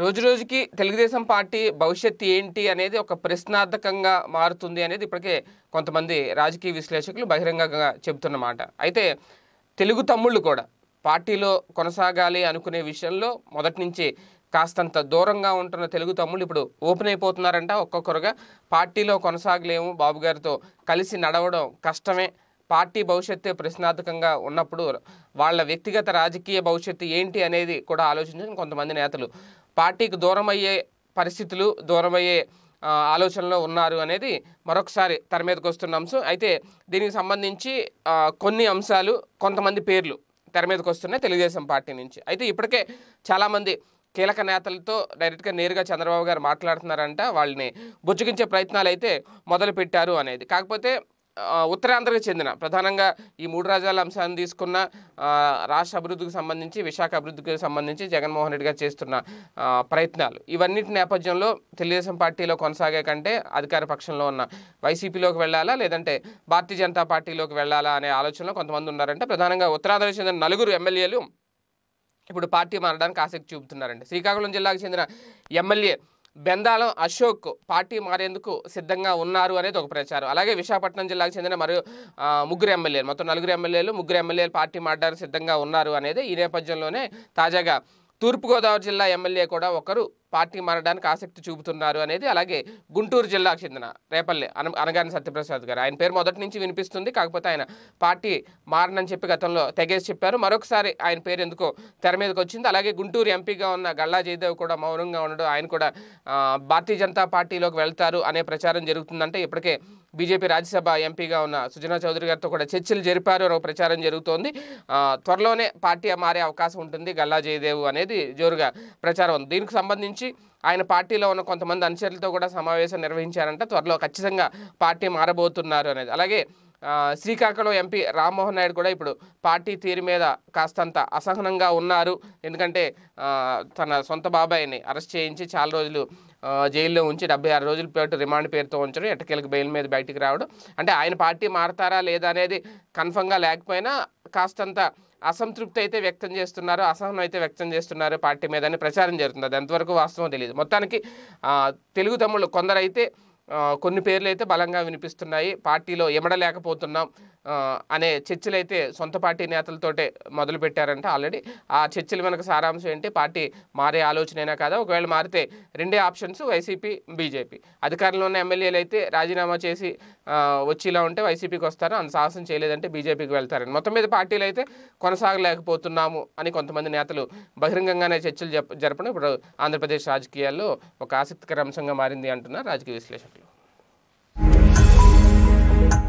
రోజు రోజుకి తెలుగుదేశం పార్టీ భవిష్యత్తు ఏంటి అనేది ఒక ప్రశ్నార్థకంగా మారుతుంది అనేది ఇప్పటికే కొంతమంది రాజకీయ విశ్లేషకులు బహిరంగంగా చెబుతున్నమాట అయితే తెలుగు తమ్ముళ్ళు కూడా పార్టీలో కొనసాగాలి అనుకునే విషయంలో మొదటి నుంచి కాస్తంత దూరంగా ఉంటున్న తెలుగు తమ్ముళ్ళు ఇప్పుడు ఓపెన్ అయిపోతున్నారంట ఒక్కొక్కరుగా పార్టీలో కొనసాగలేము బాబు గారితో కలిసి నడవడం కష్టమే పార్టీ భవిష్యత్తు ప్రశ్నార్థకంగా ఉన్నప్పుడు వాళ్ళ వ్యక్తిగత రాజకీయ భవిష్యత్తు ఏంటి అనేది కూడా ఆలోచించడం కొంతమంది నేతలు పార్టీకి దూరమయ్యే పరిస్థితులు దూరమయ్యే ఆలోచనలో ఉన్నారు అనేది మరొకసారి తెర మీదకి వస్తున్న అంశం అయితే దీనికి సంబంధించి కొన్ని అంశాలు కొంతమంది పేర్లు తెర మీదకి వస్తున్నాయి తెలుగుదేశం పార్టీ నుంచి అయితే ఇప్పటికే చాలామంది కీలక నేతలతో డైరెక్ట్గా నేరుగా చంద్రబాబు గారు మాట్లాడుతున్నారంట వాళ్ళని బుజ్జగించే ప్రయత్నాలు అయితే మొదలుపెట్టారు అనేది కాకపోతే ఉత్తరాంధ్రకు చెందిన ప్రధానంగా ఈ మూడు రాజ్యాల అంశాన్ని తీసుకున్న రాష్ట్ర అభివృద్ధికి సంబంధించి విశాఖ అభివృద్ధికి సంబంధించి జగన్మోహన్ రెడ్డి గారు చేస్తున్న ప్రయత్నాలు ఇవన్నిటి నేపథ్యంలో తెలుగుదేశం పార్టీలో కొనసాగే కంటే అధికార పక్షంలో ఉన్న వైసీపీలోకి వెళ్ళాలా లేదంటే భారతీయ జనతా పార్టీలోకి వెళ్ళాలా అనే ఆలోచనలో కొంతమంది ఉన్నారంటే ప్రధానంగా ఉత్తరాంధ్రకు చెందిన నలుగురు ఎమ్మెల్యేలు ఇప్పుడు పార్టీ మారడానికి ఆసక్తి చూపుతున్నారండి శ్రీకాకుళం జిల్లాకు చెందిన ఎమ్మెల్యే బెందాలం అశోక్ పార్టీ మారేందుకు సిద్ధంగా ఉన్నారు అనేది ఒక ప్రచారం అలాగే విశాఖపట్నం జిల్లాకు చెందిన మరియు ముగ్గురు ఎమ్మెల్యేలు మొత్తం నలుగురు ఎమ్మెల్యేలు ముగ్గురు ఎమ్మెల్యేలు పార్టీ మారడానికి సిద్ధంగా ఉన్నారు అనేది ఈ నేపథ్యంలోనే తాజాగా తూర్పుగోదావరి జిల్లా ఎమ్మెల్యే కూడా ఒకరు పార్టీ మారడానికి ఆసక్తి చూపుతున్నారు అనేది అలాగే గుంటూరు జిల్లాకు చెందిన రేపల్లె అన అనగాని సత్యప్రసాద్ గారు ఆయన పేరు మొదటి నుంచి వినిపిస్తుంది కాకపోతే ఆయన పార్టీ మారనని చెప్పి గతంలో తెగేసి చెప్పారు మరొకసారి ఆయన పేరు ఎందుకో తెర మీదకి వచ్చింది అలాగే గుంటూరు ఎంపీగా ఉన్న గల్లా జయదేవ్ కూడా మౌనంగా ఉండడం ఆయన కూడా భారతీయ జనతా పార్టీలోకి వెళ్తారు అనే ప్రచారం జరుగుతుందంటే ఇప్పటికే బీజేపీ రాజ్యసభ ఎంపీగా ఉన్న సుజనా చౌదరి గారితో కూడా చర్చలు జరిపారు ప్రచారం జరుగుతోంది త్వరలోనే పార్టీ మారే అవకాశం ఉంటుంది గల్లా జయదేవ్ అనేది జోరుగా ప్రచారం ఉంది దీనికి సంబంధించి ఆయన పార్టీలో ఉన్న కొంతమంది అనుచరులతో కూడా సమావేశం నిర్వహించారంట త్వరలో ఖచ్చితంగా పార్టీ మారబోతున్నారు అనేది అలాగే శ్రీకాకుళం ఎంపీ రామ్మోహన్ నాయుడు కూడా ఇప్పుడు పార్టీ తీరు మీద కాస్తంత అసహనంగా ఉన్నారు ఎందుకంటే తన సొంత బాబాయిని అరెస్ట్ చేయించి చాలా రోజులు జైల్లో ఉంచి డెబ్బై ఆరు రోజుల పాటు రిమాండ్ పేరుతో ఉంచడం ఎట్టకేలకు బెయిల్ మీద బయటికి రావడం అంటే ఆయన పార్టీ మారతారా లేదా అనేది కన్ఫర్మ్గా లేకపోయినా కాస్తంత అసంతృప్తి అయితే వ్యక్తం చేస్తున్నారు అసహనం అయితే వ్యక్తం చేస్తున్నారు పార్టీ మీద ప్రచారం జరుగుతుంది అది ఎంతవరకు వాస్తవం తెలియదు మొత్తానికి తెలుగు తమ్ముళ్ళు కొందరైతే కొన్ని పేర్లు అయితే బలంగా వినిపిస్తున్నాయి పార్టీలో ఎమడలేకపోతున్నాం అనే చర్చలు అయితే సొంత పార్టీ నేతలతోటే మొదలుపెట్టారంటే ఆల్రెడీ ఆ చర్చలు వెనక సారాంశం ఏంటి పార్టీ మారే ఆలోచనైనా కాదా ఒకవేళ మారితే రెండే ఆప్షన్స్ వైసీపీ బీజేపీ అధికారంలో ఉన్న ఎమ్మెల్యేలు అయితే రాజీనామా చేసి వచ్చేలా ఉంటే వైసీపీకి వస్తారు అంత సాహసం చేయలేదంటే బీజేపీకి వెళ్తారని మొత్తం మీద పార్టీలు అయితే కొనసాగలేకపోతున్నాము అని కొంతమంది నేతలు బహిరంగంగానే చర్చలు జరపడం ఇప్పుడు ఆంధ్రప్రదేశ్ రాజకీయాల్లో ఒక ఆసక్తికర అంశంగా మారింది అంటున్నారు రాజకీయ విశ్లేషకులు